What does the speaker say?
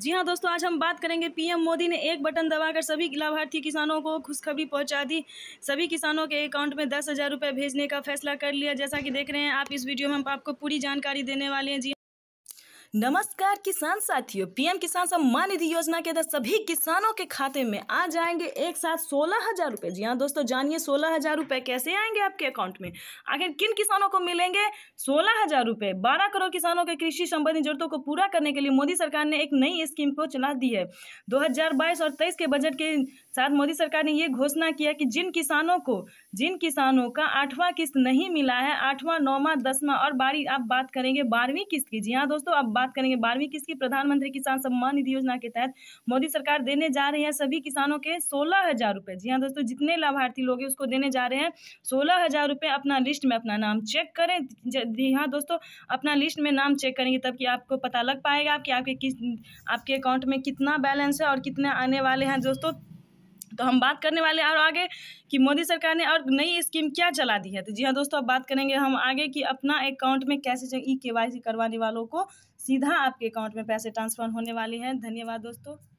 जी हाँ दोस्तों आज हम बात करेंगे पीएम मोदी ने एक बटन दबाकर सभी लाभार्थी किसानों को खुशखबरी पहुंचा दी सभी किसानों के अकाउंट में दस हज़ार रुपये भेजने का फैसला कर लिया जैसा कि देख रहे हैं आप इस वीडियो में हम आपको पूरी जानकारी देने वाले हैं जी नमस्कार किसान साथियों पीएम किसान सम्मान निधि योजना के तहत सभी किसानों के खाते में आ जाएंगे एक साथ सोलह हजार रुपये जी हाँ दोस्तों जानिए सोलह हजार रुपए कैसे आएंगे आपके अकाउंट में आखिर किन किसानों को मिलेंगे सोलह हजार रुपये बारह करोड़ किसानों के कृषि संबंधी जरूरतों को पूरा करने के लिए मोदी सरकार ने एक नई स्कीम को चला दी है दो और तेईस के बजट के साथ मोदी सरकार ने ये घोषणा किया कि जिन किसानों को जिन किसानों का आठवां किस्त नहीं मिला है आठवां नौवां दसवां और बारी आप बात करेंगे बारहवीं किस्त की जी हाँ दोस्तों अब बात करेंगे बारहवीं किसकी प्रधानमंत्री किसान सम्मान निधि योजना के तहत मोदी सरकार देने जा रही है सभी किसानों के सोलह हजार रुपए जी हाँ दोस्तों जितने लाभार्थी लोग हैं उसको देने जा रहे हैं सोलह हजार रुपए अपना लिस्ट में अपना नाम चेक करें जी हाँ दोस्तों अपना लिस्ट में नाम चेक करेंगे तब कि आपको पता लग पाएगा कि आपके किस आपके अकाउंट में कितना बैलेंस है और कितने आने वाले हैं दोस्तों तो हम बात करने वाले और आगे कि मोदी सरकार ने और नई स्कीम क्या चला दी है तो जी हाँ दोस्तों अब बात करेंगे हम आगे कि अपना अकाउंट में कैसे ई के करवाने वालों को सीधा आपके अकाउंट में पैसे ट्रांसफर होने वाले हैं धन्यवाद दोस्तों